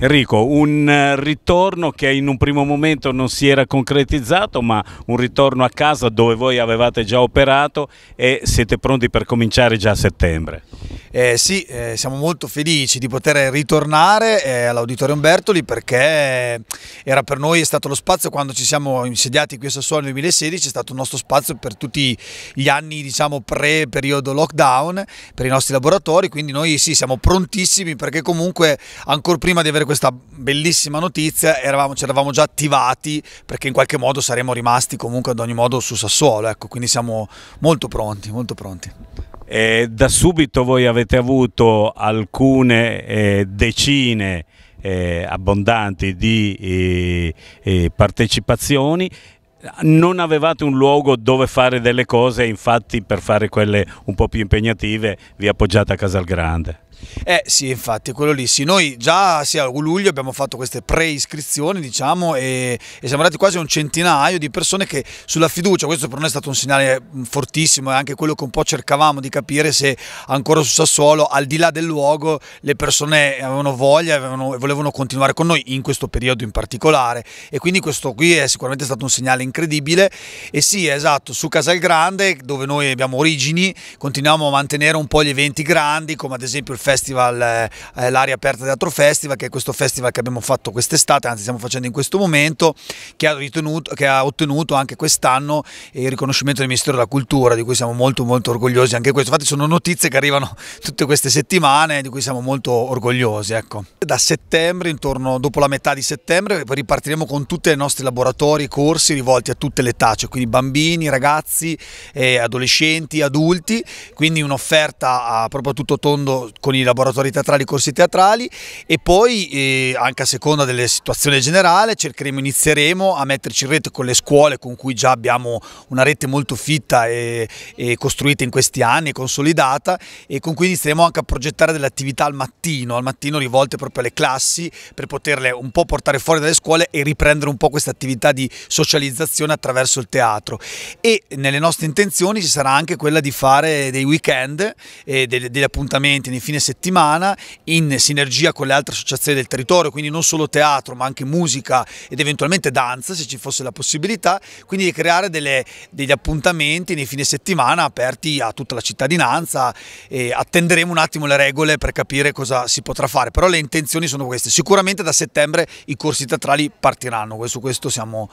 Enrico, un eh, ritorno che in un primo momento non si era concretizzato, ma un ritorno a casa dove voi avevate già operato e siete pronti per cominciare già a settembre. Eh, sì, eh, siamo molto felici di poter ritornare eh, all'Auditorium Bertoli perché era per noi stato lo spazio quando ci siamo insediati qui a Sassuolo nel 2016, è stato il nostro spazio per tutti gli anni diciamo pre-periodo lockdown per i nostri laboratori, quindi noi sì siamo prontissimi perché comunque ancora prima di avere questa bellissima notizia eravamo, ci eravamo già attivati perché in qualche modo saremmo rimasti comunque ad ogni modo su Sassuolo, ecco, quindi siamo molto pronti, molto pronti. Eh, da subito voi avete avuto alcune eh, decine eh, abbondanti di eh, eh, partecipazioni non avevate un luogo dove fare delle cose, infatti per fare quelle un po' più impegnative vi appoggiate a Casalgrande. Eh sì, infatti, quello lì sì. Noi già sì, a luglio abbiamo fatto queste pre-iscrizioni, diciamo, e, e, siamo arrivati quasi a un centinaio di persone che sulla fiducia, questo per noi è stato un segnale mm, fortissimo, e anche quello che un po' cercavamo di capire se ancora su Sassuolo, al di là del luogo, le persone avevano voglia e volevano continuare con noi in questo periodo in particolare. E quindi questo qui è sicuramente stato un segnale incredibile. E sì, esatto, su Casalgrande, dove noi abbiamo origini, continuiamo a mantenere un po' gli eventi grandi, come ad esempio il festival, eh, eh l'area aperta Teatro Festival, che è questo festival che abbiamo fatto quest'estate, anzi stiamo facendo in questo momento, che ha, ritenuto, che ha ottenuto anche quest'anno il riconoscimento del Ministero della Cultura, di cui siamo molto molto orgogliosi anche questo. Infatti sono notizie che arrivano tutte queste settimane, di cui siamo molto orgogliosi. Ecco. Da settembre, intorno dopo la metà di settembre, ripartiremo con tutti i nostri laboratori, e corsi rivolti a tutte le età, cioè quindi bambini, ragazzi, eh, adolescenti, adulti, quindi un'offerta ah, proprio a tutto tondo con i alcuni laboratori teatrali, corsi teatrali e poi eh, anche a seconda delle situazioni generali cercheremo, inizieremo a metterci in rete con le scuole con cui già abbiamo una rete molto fitta e, e costruita in questi anni, consolidata e con cui inizieremo anche a progettare delle attività al mattino, al mattino rivolte proprio alle classi per poterle un po' portare fuori dalle scuole e riprendere un po' questa attività di socializzazione attraverso il teatro e nelle nostre intenzioni ci sarà anche quella di fare dei weekend, eh, degli, degli appuntamenti nei fine settimana settimana in sinergia con le altre associazioni del territorio, quindi non solo teatro ma anche musica ed eventualmente danza se ci fosse la possibilità, quindi di creare delle, degli appuntamenti nei fine settimana aperti a tutta la cittadinanza e attenderemo un attimo le regole per capire cosa si potrà fare, però le intenzioni sono queste, sicuramente da settembre i corsi teatrali partiranno, su questo siamo